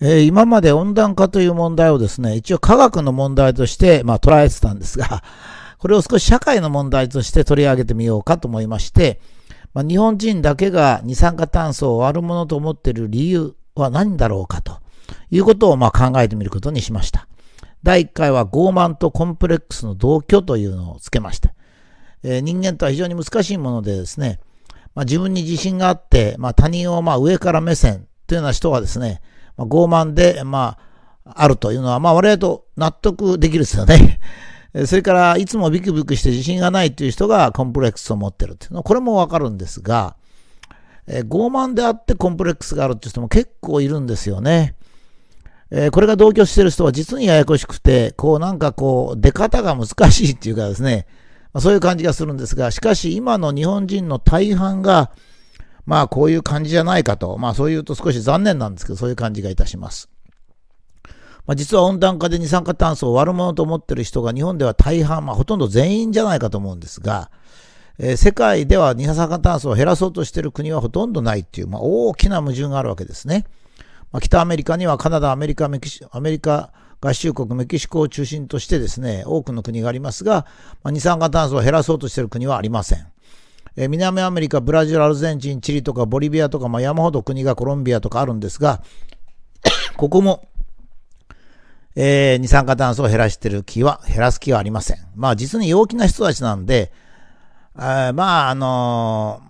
えー、今まで温暖化という問題をですね、一応科学の問題として、まあ、捉えてたんですが、これを少し社会の問題として取り上げてみようかと思いまして、まあ、日本人だけが二酸化炭素を悪者と思っている理由は何だろうかということをまあ考えてみることにしました。第1回は傲慢とコンプレックスの同居というのをつけました。えー、人間とは非常に難しいものでですね、まあ、自分に自信があって、まあ、他人をまあ上から目線というような人はですね、まあ、傲慢で、まあ、あるというのは、まあ、我々と納得できるですよね。それから、いつもビクビクして自信がないという人がコンプレックスを持ってるっていうのは、これもわかるんですが、えー、傲慢であってコンプレックスがあるっていう人も結構いるんですよね。えー、これが同居してる人は実にややこしくて、こうなんかこう、出方が難しいっていうかですね、まあ、そういう感じがするんですが、しかし今の日本人の大半が、まあこういう感じじゃないかと、まあそう言うと少し残念なんですけど、そういう感じがいたします。まあ、実は温暖化で二酸化炭素を悪者と思ってる人が日本では大半、まあ、ほとんど全員じゃないかと思うんですが、えー、世界では二酸化炭素を減らそうとしている国はほとんどないっていう、まあ、大きな矛盾があるわけですね。まあ、北アメリカにはカナダ、アメリカ、メキシアメリカ合衆国、メキシコを中心としてですね、多くの国がありますが、ま二酸化炭素を減らそうとしている国はありません。え南アメリカ、ブラジル、アルゼンチン、チリとかボリビアとか、まあ、山ほど国がコロンビアとかあるんですが、ここも、えー、二酸化炭素を減らしてる気は、減らす気はありません。まあ実に陽気な人たちなんで、あまああの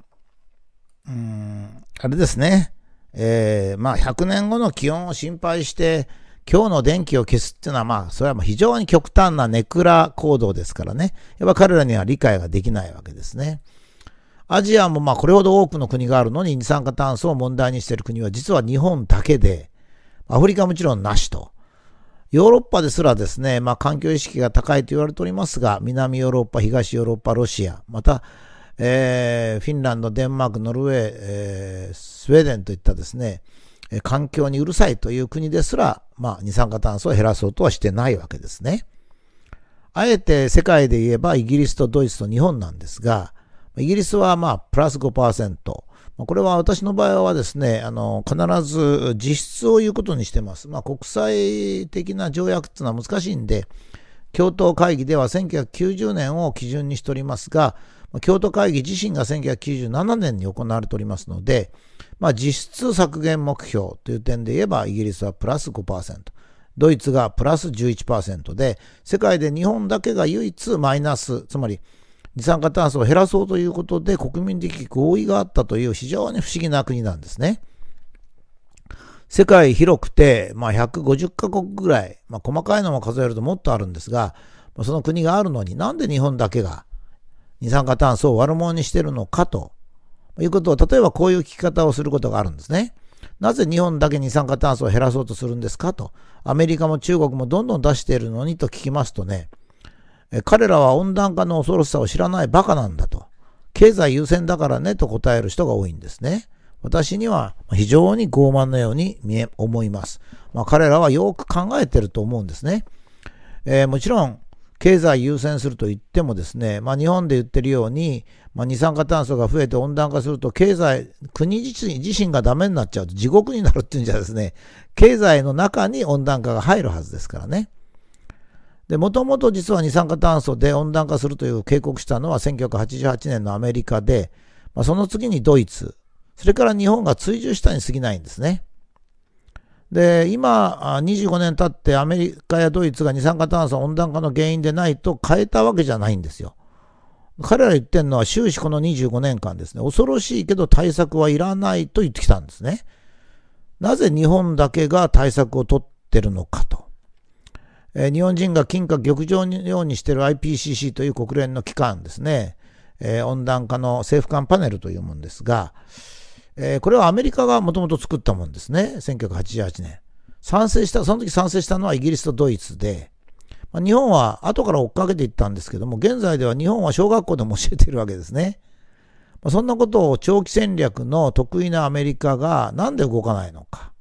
ー、うん、あれですね、えー、まあ100年後の気温を心配して、今日の電気を消すっていうのは、まあ、それはもう非常に極端なネクラ行動ですからね。やっぱ彼らには理解ができないわけですね。アジアもまあこれほど多くの国があるのに二酸化炭素を問題にしている国は実は日本だけで、アフリカもちろんなしと。ヨーロッパですらですね、まあ環境意識が高いと言われておりますが、南ヨーロッパ、東ヨーロッパ、ロシア、また、えー、フィンランド、デンマーク、ノルウェー、えー、スウェーデンといったですね、環境にうるさいという国ですら、まあ、二酸化炭素を減らそうとはしてないわけですね。あえて世界で言えばイギリスとドイツと日本なんですが、イギリスはまあ、プラス5%。これは私の場合はですね、あの、必ず実質を言うことにしてます。まあ、国際的な条約っていうのは難しいんで、共闘会議では1990年を基準にしておりますが、京都会議自身が1997年に行われておりますので、まあ、実質削減目標という点で言えば、イギリスはプラス5%、ドイツがプラス11%で、世界で日本だけが唯一マイナス、つまり二酸化炭素を減らそうということで国民的合意があったという非常に不思議な国なんですね。世界広くて、まあ、150カ国ぐらい、まあ、細かいのも数えるともっとあるんですが、その国があるのになんで日本だけが二酸化炭素を悪者にしてるのかということを、例えばこういう聞き方をすることがあるんですね。なぜ日本だけ二酸化炭素を減らそうとするんですかと、アメリカも中国もどんどん出しているのにと聞きますとね、彼らは温暖化の恐ろしさを知らないバカなんだと。経済優先だからねと答える人が多いんですね。私には非常に傲慢のように見え、思います。まあ、彼らはよく考えてると思うんですね。えー、もちろん、経済優先すると言ってもですね、まあ、日本で言ってるように、まあ、二酸化炭素が増えて温暖化すると経済、国自身自身がダメになっちゃうと地獄になるっていうんじゃですね、経済の中に温暖化が入るはずですからね。で、もともと実は二酸化炭素で温暖化するという警告したのは1988年のアメリカで、まあ、その次にドイツ、それから日本が追従したに過ぎないんですね。で、今、25年経ってアメリカやドイツが二酸化炭素温暖化の原因でないと変えたわけじゃないんですよ。彼ら言ってるのは終始この25年間ですね、恐ろしいけど対策はいらないと言ってきたんですね。なぜ日本だけが対策を取ってるのかと。え日本人が金貨玉状のようにしている IPCC という国連の機関ですね、え温暖化の政府間パネルというものですが、えこれはアメリカがもともと作ったものですね、1988年。賛成した、その時賛成したのはイギリスとドイツで、ま日本は後から追っかけていったんですけども、現在では日本は小学校でも教えているわけですね。まそんなことを長期戦略の得意なアメリカがなんで動かないのか。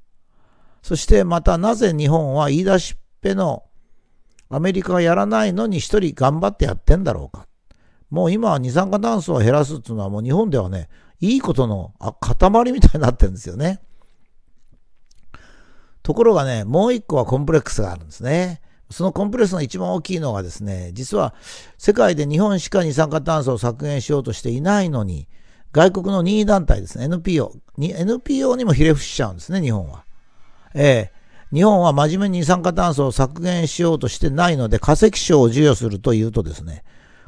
そしてまたなぜ日本は言い出しっぺのアメリカがやらないのに一人頑張ってやってんだろうか。もう今は二酸化炭素を減らすっていうのはもう日本ではね、いいことの塊みたいになってるんですよね。ところがね、もう一個はコンプレックスがあるんですね。そのコンプレックスの一番大きいのがですね、実は世界で日本しか二酸化炭素を削減しようとしていないのに、外国の任意団体ですね、NPO。に NPO にもひれ伏しちゃうんですね、日本は。ええ日本は真面目に二酸化炭素を削減しようとしてないので、化石賞を授与するというとですね、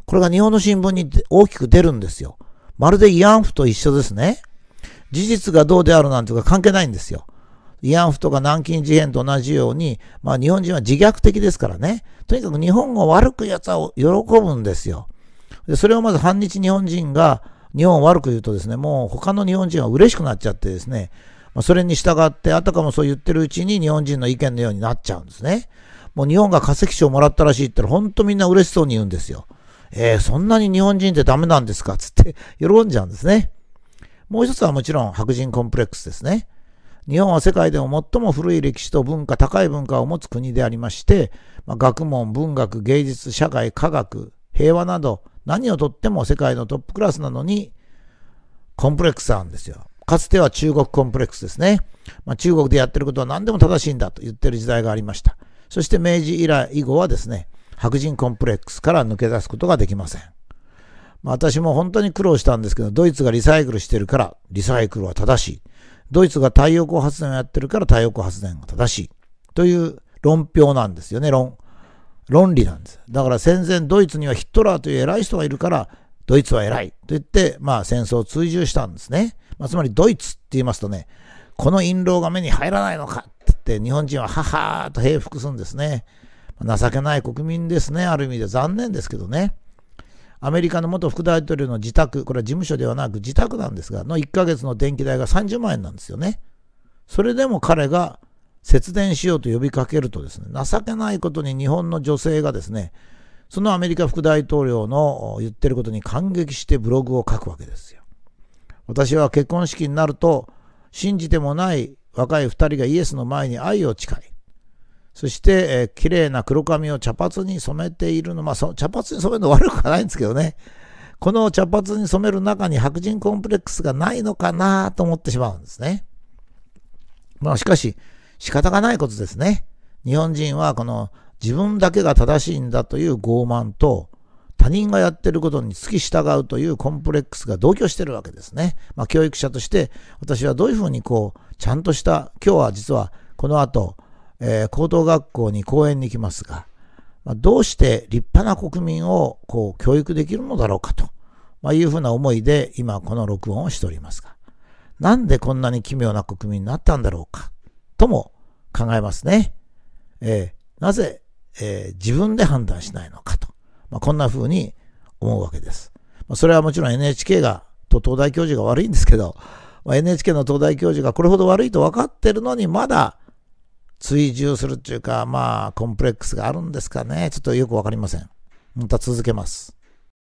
これが日本の新聞に大きく出るんですよ。まるで慰安婦と一緒ですね。事実がどうであるなんていうか関係ないんですよ。慰安婦とか南京事変と同じように、まあ日本人は自虐的ですからね。とにかく日本を悪く奴は喜ぶんですよ。で、それをまず反日日本人が日本を悪く言うとですね、もう他の日本人は嬉しくなっちゃってですね、まあ、それに従って、あたかもそう言ってるうちに日本人の意見のようになっちゃうんですね。もう日本が化石賞をもらったらしいって言ったら、ほんとみんな嬉しそうに言うんですよ。えー、そんなに日本人ってダメなんですかつって喜んじゃうんですね。もう一つはもちろん白人コンプレックスですね。日本は世界でも最も古い歴史と文化、高い文化を持つ国でありまして、まあ、学問、文学、芸術、社会、科学、平和など、何をとっても世界のトップクラスなのに、コンプレックスなんですよ。かつては中国コンプレックスですね。まあ、中国でやってることは何でも正しいんだと言ってる時代がありました。そして明治以来以後はですね、白人コンプレックスから抜け出すことができません。まあ、私も本当に苦労したんですけど、ドイツがリサイクルしてるから、リサイクルは正しい。ドイツが太陽光発電をやってるから太陽光発電が正しい。という論評なんですよね、論。論理なんです。だから戦前ドイツにはヒットラーという偉い人がいるから、ドイツは偉いと言って、まあ戦争を追従したんですね。まあ、つまりドイツって言いますとね、この印籠が目に入らないのかって言って日本人はははーと平服するんですね。情けない国民ですね、ある意味で残念ですけどね。アメリカの元副大統領の自宅、これは事務所ではなく自宅なんですが、の1ヶ月の電気代が30万円なんですよね。それでも彼が節電しようと呼びかけるとですね、情けないことに日本の女性がですね、そのアメリカ副大統領の言ってることに感激してブログを書くわけですよ。私は結婚式になると信じてもない若い2人がイエスの前に愛を誓いそして、えー、綺麗な黒髪を茶髪に染めているのまあ茶髪に染めるの悪くはないんですけどねこの茶髪に染める中に白人コンプレックスがないのかなと思ってしまうんですね。まあしかし仕方がないことですね。日本人はこの自分だけが正しいんだという傲慢と他人がやってることに付き従うというコンプレックスが同居してるわけですね。まあ、教育者として私はどういうふうにこうちゃんとした今日は実はこの後、えー、高等学校に講演に行きますが、まあ、どうして立派な国民をこう教育できるのだろうかと、まあ、いうふうな思いで今この録音をしておりますがなんでこんなに奇妙な国民になったんだろうかとも考えますね。えー、なぜ、えー、自分で判断しないのかと。まあ、こんな風に思うわけです。まあ、それはもちろん NHK が、と東大教授が悪いんですけど、まあ、NHK の東大教授がこれほど悪いと分かってるのに、まだ追従するっていうか、まあ、コンプレックスがあるんですかね。ちょっとよく分かりません。また続けます。